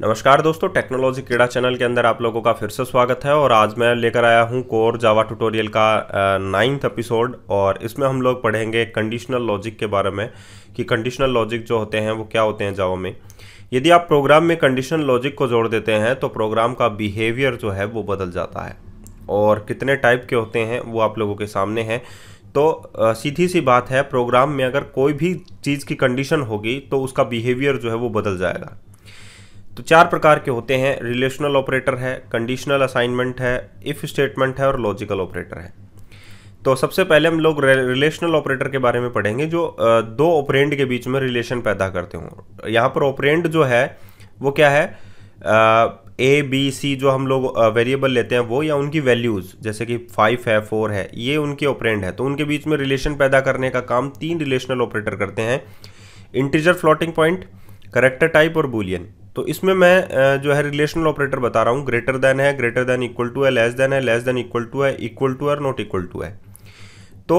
नमस्कार दोस्तों टेक्नोलॉजी क्रीड़ा चैनल के अंदर आप लोगों का फिर से स्वागत है और आज मैं लेकर आया हूं कोर जावा ट्यूटोरियल का नाइन्थ एपिसोड और इसमें हम लोग पढ़ेंगे कंडीशनल लॉजिक के बारे में कि कंडीशनल लॉजिक जो होते हैं वो क्या होते हैं जावा में यदि आप प्रोग्राम में कंडीशनल लॉजिक को जोड़ देते हैं तो प्रोग्राम का बिहेवियर जो है वो बदल जाता है और कितने टाइप के होते हैं वो आप लोगों के सामने हैं तो सीधी सी बात है प्रोग्राम में अगर कोई भी चीज़ की कंडीशन होगी तो उसका बिहेवियर जो है वो बदल जाएगा तो चार प्रकार के होते हैं रिलेशनल ऑपरेटर है कंडीशनल असाइनमेंट है इफ़ स्टेटमेंट है और लॉजिकल ऑपरेटर है तो सबसे पहले हम लोग रिलेशनल ऑपरेटर के बारे में पढ़ेंगे जो दो ऑपरेंड के बीच में रिलेशन पैदा करते हों यहाँ पर ऑपरेंड जो है वो क्या है ए बी सी जो हम लोग वेरिएबल लेते हैं वो या उनकी वैल्यूज़ जैसे कि फाइव है फोर है ये उनके ऑपरेंड है तो उनके बीच में रिलेशन पैदा करने का काम तीन रिलेशनल ऑपरेटर करते हैं integer floating point character type और बुलियन तो इसमें मैं जो है रिलेशनल ऑपरेटर बता रहा हूँ ग्रेटर देन है ग्रेटर देन इक्वल टू है लेस देन है लेस देन इक्वल टू है इक्वल टू और नॉट इक्वल टू है तो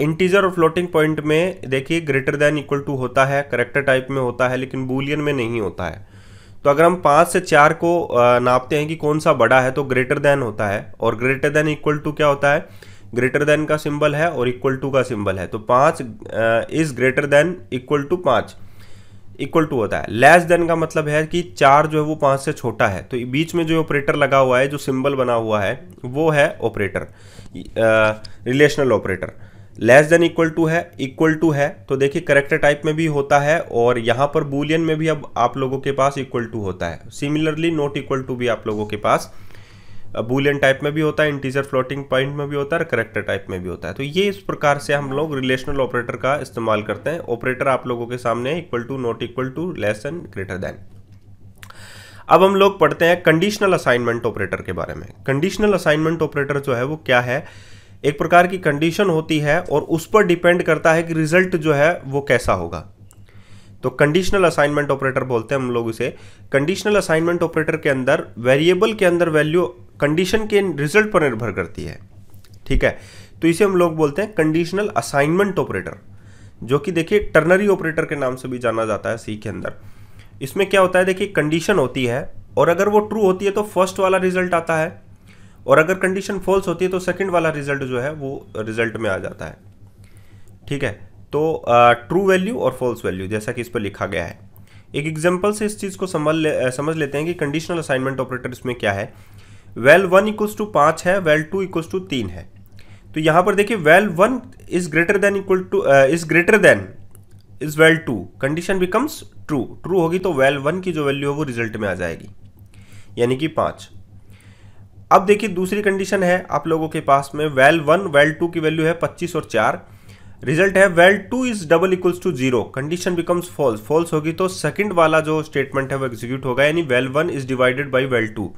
इंटीजर और फ्लोटिंग पॉइंट में देखिए ग्रेटर देन इक्वल टू होता है करेक्टर टाइप में होता है लेकिन बूलियन में नहीं होता है तो अगर हम पाँच से चार को नापते हैं कि कौन सा बड़ा है तो ग्रेटर देन होता है और ग्रेटर देन इक्वल टू क्या होता है ग्रेटर देन का सिंबल है और इक्वल टू का सिंबल है तो पाँच is greater than equal to पाँच इक्वल टू होता है लेस देन का मतलब है कि चार जो है वो पाँच से छोटा है तो बीच में जो ऑपरेटर लगा हुआ है जो सिंबल बना हुआ है वो है operator relational operator less than equal to है इक्वल टू है तो देखिए करेक्टर टाइप में भी होता है और यहाँ पर बुलियन में भी अब आप लोगों के पास इक्वल टू होता है सिमिलरली नॉट इक्वल टू भी आप लोगों के पास बुलियन टाइप में भी होता है इंटीजर फ्लोटिंग पॉइंट में भी होता है करेक्टर टाइप में भी होता है तो ये इस प्रकार से हम लोग रिलेशनल ऑपरेटर का इस्तेमाल करते हैं ऑपरेटर आप लोगों के सामने equal to not equal to less and greater than अब हम लोग पढ़ते हैं कंडीशनल असाइनमेंट ऑपरेटर के बारे में कंडीशनल असाइनमेंट ऑपरेटर जो है वो क्या है एक प्रकार की कंडीशन होती है और उस पर डिपेंड करता है कि रिजल्ट जो है वो कैसा होगा तो कंडीशनल असाइनमेंट ऑपरेटर बोलते हैं हम लोग इसे कंडीशनल असाइनमेंट ऑपरेटर के अंदर वेरिएबल के अंदर वैल्यू कंडीशन के रिजल्ट पर निर्भर करती है ठीक है तो इसे हम लोग बोलते हैं कंडीशनल असाइनमेंट ऑपरेटर जो कि देखिए टर्नरी ऑपरेटर के नाम से भी जाना जाता है सी के अंदर इसमें क्या होता है देखिए कंडीशन होती है और अगर वो ट्रू होती है तो फर्स्ट वाला रिजल्ट आता है और अगर कंडीशन फॉल्स होती है तो सेकंड वाला रिजल्ट जो है वो रिजल्ट में आ जाता है ठीक है तो ट्रू uh, वैल्यू और फॉल्स वैल्यू जैसा कि इस पर लिखा गया है एक एग्जाम्पल से इस चीज़ को समझ ले, समझ लेते हैं कि कंडीशनल असाइनमेंट ऑपरेटर इसमें क्या है वेल वन इक्वल्स टू पाँच है वेल टू इक्वल्स टू तीन है तो यहाँ पर देखिए val one is greater than equal to is greater than is val two condition becomes true true होगी तो वेल वन की जो वैल्यू है वो रिजल्ट में आ जाएगी यानी कि पाँच अब देखिए दूसरी कंडीशन है आप लोगों के पास में वेल वन वेल टू की वैल्यू है पच्चीस और चार रिजल्ट है val two is double equals to zero condition becomes false false होगी तो सेकंड वाला जो स्टेटमेंट है वो एग्जीक्यूट होगा यानी val one is divided by val two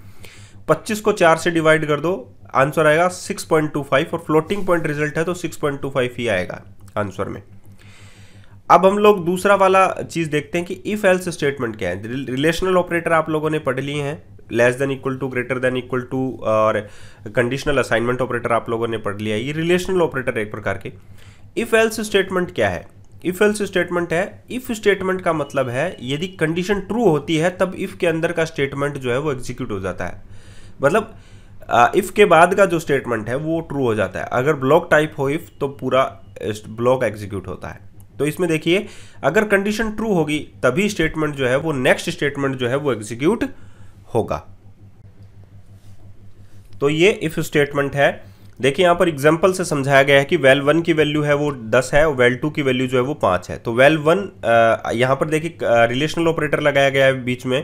25 को 4 से डिवाइड कर दो आंसर आएगा 6.25 और फ्लोटिंग पॉइंट रिजल्ट है तो 6.25 ही आएगा आंसर में अब हम लोग दूसरा वाला चीज़ देखते हैं कि इफ एल्स स्टेटमेंट क्या है रिलेशनल ऑपरेटर आप लोगों ने पढ़ लिए हैं less than equal to greater than equal to और कंडीशनल असाइनमेंट ऑपरेटर आप लोगों ने पढ़ लिया ये रिलेशनल ऑपरेटर एक प्रकार के इफ एल्स स्टेटमेंट क्या है इफ एल्स स्टेटमेंट है इफ स्टेटमेंट का मतलब है यदि कंडीशन ट्रू होती है तब इफ के अंदर का स्टेटमेंट जो है वो एग्जीक्यूट हो जाता है मतलब इफ़ के बाद का जो स्टेटमेंट है वो ट्रू हो जाता है अगर ब्लॉक टाइप हो इफ़ तो पूरा ब्लॉक एग्जीक्यूट होता है तो इसमें देखिए अगर कंडीशन ट्रू होगी तभी स्टेटमेंट जो है वो नेक्स्ट स्टेटमेंट जो है वो एग्जीक्यूट होगा तो ये इफ स्टेटमेंट है देखिए यहां पर एग्जाम्पल से समझाया गया है कि वेल वन की वैल्यू है वो दस है और वेल टू की वैल्यू जो है वो पांच है तो वेल वन यहां पर देखिए रिलेशनल ऑपरेटर लगाया गया है बीच में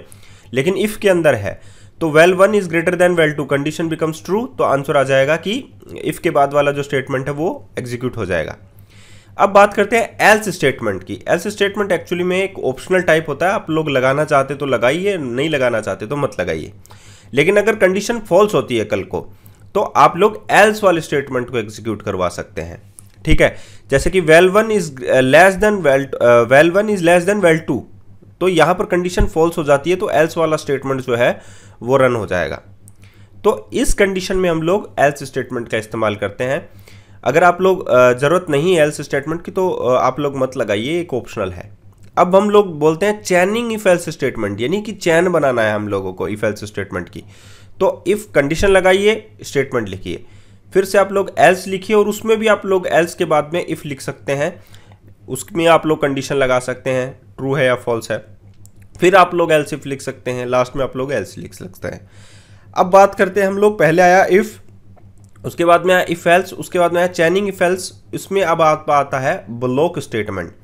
लेकिन इफ़ के अंदर है तो val one is greater than val two condition becomes true तो आंसर आ जाएगा कि इफ के बाद वाला जो स्टेटमेंट है वो एग्जीक्यूट हो जाएगा अब बात करते हैं एल्स स्टेटमेंट की एल्स स्टेटमेंट एक्चुअली में एक ऑप्शनल टाइप होता है आप लोग लगाना चाहते तो लगाइए नहीं लगाना चाहते तो मत लगाइए लेकिन अगर कंडीशन फॉल्स होती है कल को तो आप लोग एल्स वाले स्टेटमेंट को एग्जीक्यूट करवा सकते हैं ठीक है जैसे कि val one is less than val val one is less than val two तो यहां पर कंडीशन फॉल्स हो जाती है तो एल्स वाला स्टेटमेंट जो है वो रन हो जाएगा तो इस कंडीशन में हम लोग एल्स स्टेटमेंट का इस्तेमाल करते हैं अगर आप लोग ज़रूरत नहीं है एल्स स्टेटमेंट की तो आप लोग मत लगाइए एक ऑप्शनल है अब हम लोग बोलते हैं चैनिंग इफ एल्स स्टेटमेंट यानी कि चैन बनाना है हम लोगों को इफ एल्स स्टेटमेंट की तो इफ़ कंडीशन लगाइए स्टेटमेंट लिखिए फिर से आप लोग एल्स लिखिए और उसमें भी आप लोग एल्स के बाद में इफ़ लिख सकते हैं उसमें आप लोग कंडीशन लगा सकते हैं ट्रू है या फॉल्स है फिर आप लोग एल्स इफ लिख सकते हैं लास्ट में आप लोग एल्स लिख सकते हैं अब बात करते हैं हम लोग पहले आया इफ़ उसके बाद में आया इफ एल्स उसके बाद में आया चैनिंग इफ एल्स इसमें अब आता है ब्लॉक स्टेटमेंट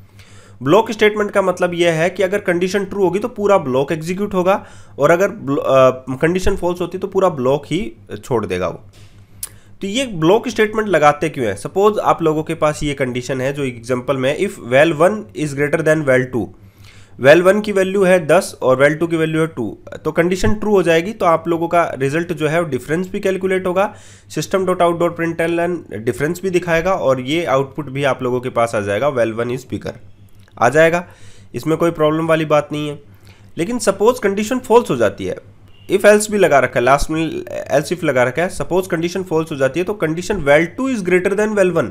ब्लॉक स्टेटमेंट का मतलब यह है कि अगर कंडीशन ट्रू होगी तो पूरा ब्लॉक एग्जीक्यूट होगा और अगर कंडीशन फॉल्स होती तो पूरा ब्लॉक ही छोड़ देगा वो तो ये ब्लॉक स्टेटमेंट लगाते क्यों है सपोज आप लोगों के पास ये कंडीशन है जो एग्जाम्पल में if val one is greater than val two val one की वैल्यू है दस और वेल टू की वैल्यू है टू तो कंडीशन ट्रू हो जाएगी तो आप लोगों का रिजल्ट जो है वो डिफरेंस भी कैलकुलेट होगा system dot out dot print difference भी दिखाएगा और ये आउटपुट भी आप लोगों के पास आ जाएगा वेल वन इज बिगर आ जाएगा इसमें कोई प्रॉब्लम वाली बात नहीं है लेकिन सपोज कंडीशन फॉल्स हो जाती है इफ एल्स भी लगा रखा है लास्ट में एल्स इफ लगा रखा है सपोज कंडीशन फॉल्स हो जाती है तो condition val two is greater than val one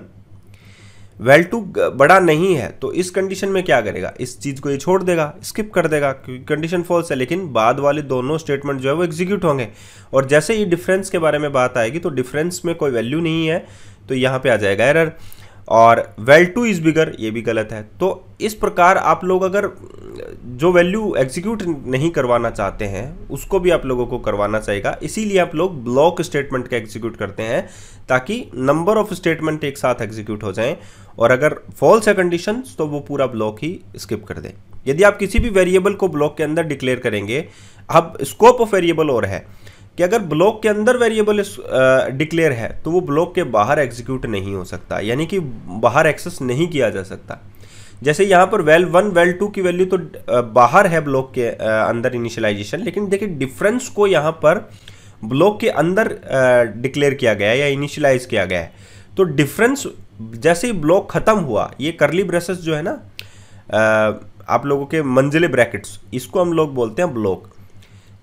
val two बड़ा नहीं है तो इस कंडीशन में क्या करेगा इस चीज़ को ये छोड़ देगा स्किप कर देगा क्योंकि कंडीशन फॉल्स है लेकिन बाद वाले दोनों स्टेटमेंट जो है वो एग्जीक्यूट होंगे और जैसे ही डिफरेंस के बारे में बात आएगी तो डिफरेंस में कोई वैल्यू नहीं है तो यहां पे आ जाएगा एरर और वेल टू इज़ बिगर ये भी गलत है तो इस प्रकार आप लोग अगर जो वैल्यू एग्जीक्यूट नहीं करवाना चाहते हैं उसको भी आप लोगों को करवाना चाहिएगा इसीलिए आप लोग ब्लॉक स्टेटमेंट का एग्जीक्यूट करते हैं ताकि नंबर ऑफ स्टेटमेंट एक साथ एग्जीक्यूट हो जाएं और अगर फॉल्स है कंडीशन तो वो पूरा ब्लॉक ही स्किप कर दें यदि आप किसी भी वेरिएबल को ब्लॉक के अंदर डिक्लेयर करेंगे अब स्कोप ऑफ वेरिएबल और है कि अगर ब्लॉक के अंदर वेरिएबल डिक्लेयर है तो वो ब्लॉक के बाहर एग्जीक्यूट नहीं हो सकता यानी कि बाहर एक्सेस नहीं किया जा सकता जैसे यहाँ पर वेल वन वेल टू की वैल्यू तो बाहर है ब्लॉक के अंदर इनिशियलाइजेशन लेकिन देखिए डिफरेंस को यहाँ पर ब्लॉक के अंदर डिक्लेयर किया गया है या इनिशियलाइज किया गया है तो डिफरेंस जैसे ही ब्लॉक ख़त्म हुआ ये करली ब्रेसेस जो है ना आप लोगों के मंजिले ब्रैकेट्स इसको हम लोग बोलते हैं ब्लॉक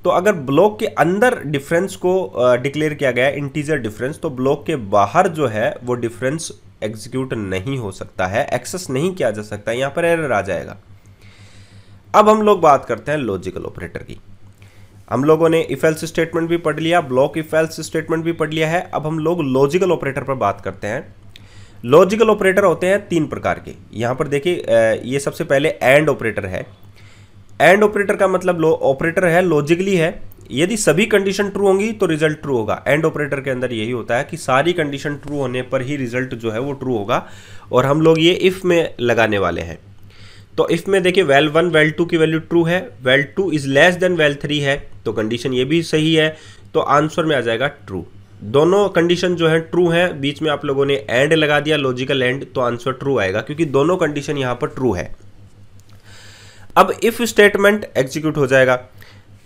तो अगर ब्लॉक के अंदर डिफरेंस को डिक्लेयर किया गया इंटीजर डिफरेंस तो ब्लॉक के बाहर जो है वो डिफरेंस एग्जीक्यूट नहीं हो सकता है एक्सेस नहीं किया जा सकता यहाँ पर एरर आ जाएगा अब हम लोग बात करते हैं लॉजिकल ऑपरेटर की हम लोगों ने इफेल्स स्टेटमेंट भी पढ़ लिया ब्लॉक इफेल्स स्टेटमेंट भी पढ़ लिया है अब हम लोग लॉजिकल ऑपरेटर पर बात करते हैं लॉजिकल ऑपरेटर होते हैं तीन प्रकार के यहाँ पर देखिए ये सबसे पहले एंड ऑपरेटर है एंड ऑपरेटर का मतलब ऑपरेटर है लॉजिकली है यदि सभी कंडीशन ट्रू होंगी तो रिजल्ट ट्रू होगा एंड ऑपरेटर के अंदर यही होता है कि सारी कंडीशन ट्रू होने पर ही रिजल्ट जो है वो ट्रू होगा और हम लोग ये इफ़ में लगाने वाले हैं तो इफ़ में देखिए वेल वन वेल टू की वैल्यू ट्रू है val two is less than val three है तो कंडीशन ये भी सही है तो आंसर में आ जाएगा ट्रू दोनों कंडीशन जो है ट्रू है बीच में आप लोगों ने एंड लगा दिया लॉजिकल एंड तो आंसर ट्रू आएगा क्योंकि दोनों कंडीशन यहाँ पर ट्रू है अब इफ स्टेटमेंट एग्जीक्यूट हो जाएगा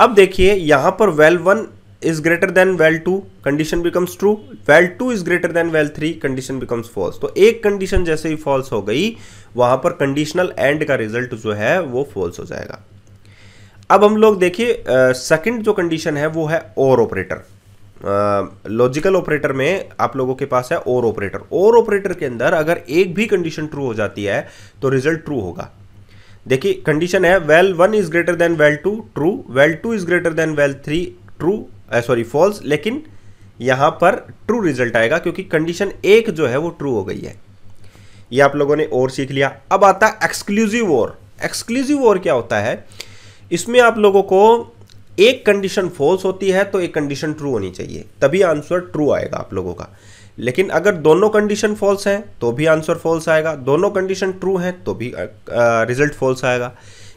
अब देखिए यहां पर val one is greater than val two condition becomes true val two is greater than val three condition becomes false तो एक कंडीशन जैसे ही फॉल्स हो गई वहां पर कंडीशनल एंड का रिजल्ट जो है वो फॉल्स हो जाएगा अब हम लोग देखिए सेकंड जो कंडीशन है वो है और ऑपरेटर लॉजिकल ऑपरेटर में आप लोगों के पास है और ऑपरेटर और ऑपरेटर के अंदर अगर एक भी कंडीशन ट्रू हो जाती है तो रिजल्ट ट्रू होगा देखिए कंडीशन है val one is greater than val two true val two is greater than val three true sorry false लेकिन यहां पर ट्रू रिजल्ट आएगा क्योंकि कंडीशन एक जो है वो ट्रू हो गई है ये आप लोगों ने और सीख लिया अब आता है एक्सक्लूसिव और एक्सक्लूसिव और क्या होता है इसमें आप लोगों को एक कंडीशन फॉल्स होती है तो एक कंडीशन ट्रू होनी चाहिए तभी आंसर ट्रू आएगा आप लोगों का लेकिन अगर दोनों कंडीशन फॉल्स हैं तो भी आंसर फॉल्स आएगा दोनों कंडीशन ट्रू हैं तो भी रिजल्ट फॉल्स आएगा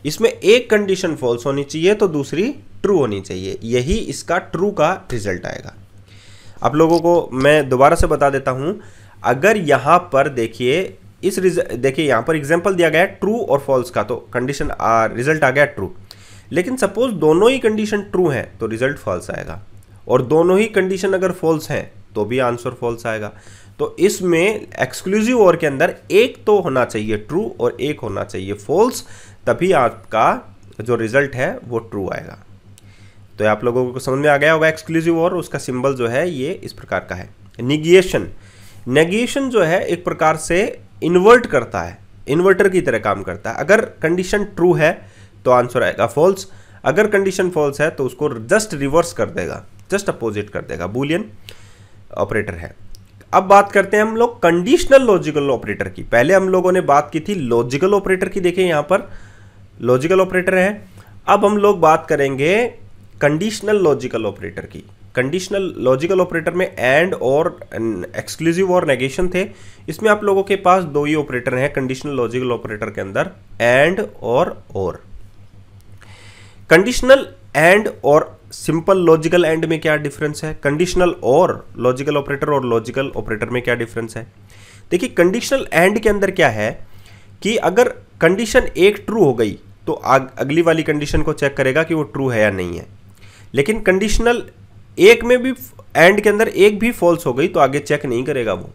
इसमें एक कंडीशन फॉल्स होनी चाहिए तो दूसरी ट्रू होनी चाहिए यही इसका ट्रू का रिजल्ट आएगा आप लोगों को मैं दोबारा से बता देता हूँ अगर यहाँ पर देखिए इस देखिए यहाँ पर एग्जाम्पल दिया गया ट्रू और फॉल्स का तो कंडीशन रिजल्ट आ गया ट्रू लेकिन सपोज दोनों ही कंडीशन ट्रू हैं तो रिजल्ट फॉल्स आएगा और दोनों ही कंडीशन अगर फॉल्स हैं तो भी आंसर फॉल्स आएगा तो इसमें एक्सक्लूसिव और के अंदर एक तो होना चाहिए ट्रू और एक होना चाहिए फॉल्स तभी आपका जो रिजल्ट है वो ट्रू आएगा तो आप लोगों को समझ में आ गया होगा एक्सक्लूसिव और उसका सिंबल जो है ये इस प्रकार का है निगिएशन नेगेशन जो है एक प्रकार से इन्वर्ट करता है इन्वर्टर की तरह काम करता है अगर कंडीशन ट्रू है तो आंसर आएगा फॉल्स अगर कंडीशन फॉल्स है तो उसको जस्ट रिवर्स कर देगा जस्ट अपोजिट कर देगा बुलियन ऑपरेटर है अब बात करते हैं हम लोग कंडीशनल लॉजिकल ऑपरेटर की पहले हम लोगों ने बात की थी लॉजिकल ऑपरेटर की देखें यहां पर लॉजिकल ऑपरेटर है अब हम लोग बात करेंगे कंडीशनल लॉजिकल ऑपरेटर की कंडीशनल लॉजिकल ऑपरेटर में and or exclusive or negation थे इसमें आप लोगों के पास दो ही ऑपरेटर हैं कंडीशनल लॉजिकल ऑपरेटर के अंदर एंड और और कंडीशनल एंड और सिंपल लॉजिकल एंड में क्या डिफरेंस है कंडीशनल और लॉजिकल ऑपरेटर और लॉजिकल ऑपरेटर में क्या डिफरेंस है देखिए कंडीशनल एंड के अंदर क्या है कि अगर कंडीशन एक ट्रू हो गई तो आग, अगली वाली कंडीशन को चेक करेगा कि वो ट्रू है या नहीं है लेकिन कंडीशनल एक में भी एंड के अंदर एक भी फॉल्स हो गई तो आगे चेक नहीं करेगा वो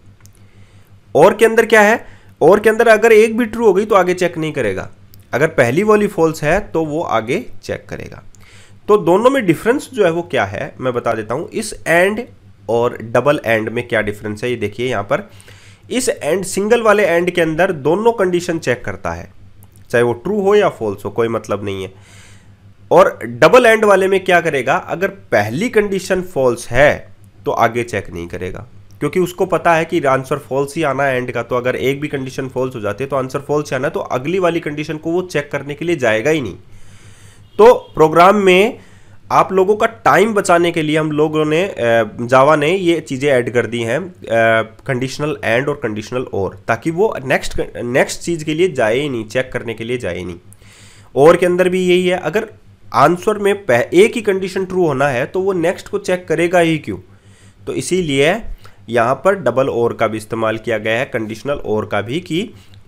और के अंदर क्या है और के अंदर अगर एक भी ट्रू हो गई तो आगे चेक नहीं करेगा अगर पहली वाली फॉल्स है तो वो आगे चेक करेगा तो दोनों में डिफरेंस जो है वो क्या है मैं बता देता हूं इस एंड और डबल एंड में क्या डिफरेंस है ये देखिए यहां पर इस एंड सिंगल वाले एंड के अंदर दोनों कंडीशन चेक करता है चाहे वो ट्रू हो या फॉल्स हो कोई मतलब नहीं है और डबल एंड वाले में क्या करेगा अगर पहली कंडीशन फॉल्स है तो आगे चेक नहीं करेगा क्योंकि उसको पता है कि आंसर फॉल्स ही आना एंड का तो अगर एक भी कंडीशन फॉल्स हो जाती है तो आंसर फॉल्स ही आना तो अगली वाली कंडीशन को वो चेक करने के लिए जाएगा ही नहीं तो प्रोग्राम में आप लोगों का टाइम बचाने के लिए हम लोगों ने जावा ने ये चीज़ें ऐड कर दी हैं कंडीशनल एंड और कंडीशनल और ताकि वो नेक्स्ट नेक्स्ट चीज़ के लिए जाए ही नहीं चेक करने के लिए जाए ही नहीं और के अंदर भी यही है अगर आंसर में एक ही कंडीशन ट्रू होना है तो वो नेक्स्ट को चेक करेगा ही क्यों तो इसीलिए यहाँ पर डबल और का भी इस्तेमाल किया गया है कंडीशनल और का भी कि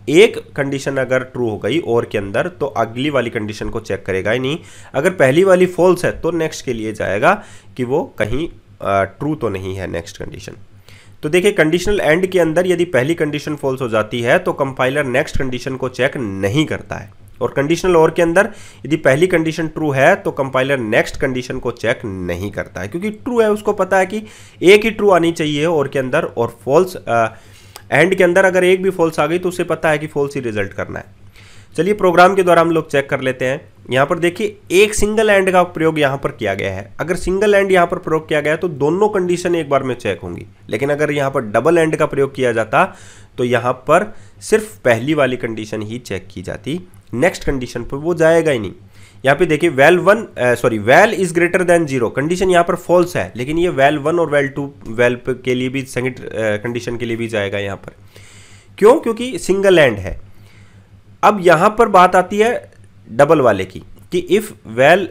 एक कंडीशन अगर ट्रू हो गई और के अंदर तो अगली वाली कंडीशन को चेक करेगा ही नहीं अगर पहली वाली फॉल्स है तो नेक्स्ट के लिए जाएगा कि वो कहीं ट्रू तो नहीं है नेक्स्ट कंडीशन तो देखिए कंडीशनल एंड के अंदर यदि पहली कंडीशन फॉल्स हो जाती है तो कंपाइलर नेक्स्ट कंडीशन को चेक नहीं करता है और कंडीशनल और के अंदर यदि पहली कंडीशन ट्रू है तो कंपाइलर नेक्स्ट कंडीशन को चेक नहीं करता है क्योंकि ट्रू है उसको पता है कि एक ही ट्रू आनी चाहिए और के अंदर और फॉल्स एंड के अंदर अगर एक भी फॉल्स आ गई तो उसे पता है कि फॉल्स ही रिजल्ट करना है चलिए प्रोग्राम के द्वारा हम लोग चेक कर लेते हैं यहाँ पर देखिए एक सिंगल एंड का प्रयोग यहाँ पर किया गया है अगर सिंगल एंड यहाँ पर प्रयोग किया गया तो दोनों कंडीशन एक बार में चेक होंगी लेकिन अगर यहाँ पर डबल एंड का प्रयोग किया जाता तो यहाँ पर सिर्फ पहली वाली कंडीशन ही चेक की जाती नेक्स्ट कंडीशन पर वो जाएगा ही नहीं यहाँ पे देखिए val one sorry val is greater than zero condition यहाँ पर फॉल्स है लेकिन ये वेल वन और वेल टू वेल के लिए भी सेकेंड कंडीशन uh, के लिए भी जाएगा यहाँ पर क्यों क्योंकि सिंगल एंड है अब यहाँ पर बात आती है डबल वाले की कि if val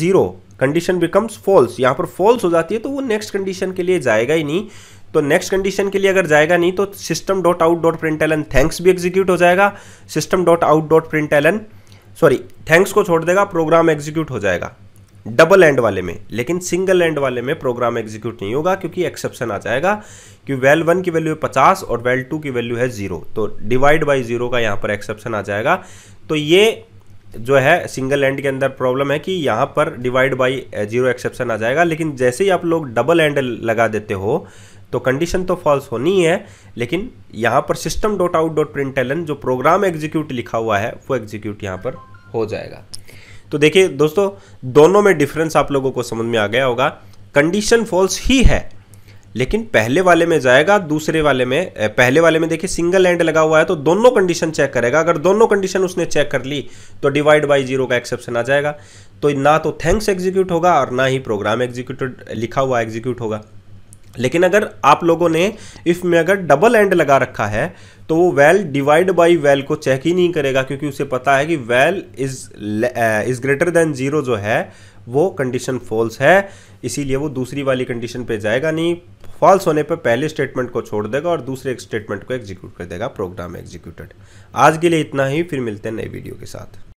zero condition becomes false यहाँ पर फॉल्स हो जाती है तो वो नेक्स्ट कंडीशन के लिए जाएगा ही नहीं तो नेक्स्ट कंडीशन के लिए अगर जाएगा नहीं तो system dot out dot print ln thanks भी एग्जीक्यूट हो जाएगा system dot out dot print ln sorry thanks को छोड़ देगा प्रोग्राम एग्जीक्यूट हो जाएगा डबल एंड वाले में लेकिन सिंगल एंड वाले में प्रोग्राम एग्जीक्यूट नहीं होगा क्योंकि एक्सेप्शन आ जाएगा कि वेल वन की वैल्यू है पचास और वेल टू की वैल्यू है जीरो तो डिवाइड बाई जीरो का यहाँ पर एक्सेप्शन आ जाएगा तो ये जो है सिंगल एंड के अंदर प्रॉब्लम है कि यहाँ पर डिवाइड बाई जीरो एक्सेप्शन आ जाएगा लेकिन जैसे ही आप लोग डबल एंड लगा देते हो तो कंडीशन तो फॉल्स होनी है लेकिन यहाँ पर system dot out dot print जो प्रोग्राम एग्जीक्यूट लिखा हुआ है वो एग्जीक्यूट यहाँ पर हो जाएगा तो देखिए दोस्तों दोनों में डिफरेंस आप लोगों को समझ में आ गया होगा कंडीशन फॉल्स ही है लेकिन पहले वाले में जाएगा दूसरे वाले में पहले वाले में देखिए सिंगल एंड लगा हुआ है तो दोनों कंडीशन चेक करेगा अगर दोनों कंडीशन उसने चेक कर ली तो डिवाइड बाय जीरो का एक्सेप्शन आ जाएगा तो ना तो थैंक्स एग्जीक्यूट होगा और ना ही प्रोग्राम एग्जीक्यूटेड लिखा हुआ एग्जीक्यूट होगा लेकिन अगर आप लोगों ने इफ़ में अगर डबल एंड लगा रखा है तो वो वेल डिवाइड बाई वेल को चेक ही नहीं करेगा क्योंकि उसे पता है कि val is is greater than zero जो है वो कंडीशन फॉल्स है इसीलिए वो दूसरी वाली कंडीशन पे जाएगा नहीं फॉल्स होने पर पहले स्टेटमेंट को छोड़ देगा और दूसरे स्टेटमेंट को एग्जीक्यूट कर देगा प्रोग्राम एग्जीक्यूटेड आज के लिए इतना ही फिर मिलते हैं नए वीडियो के साथ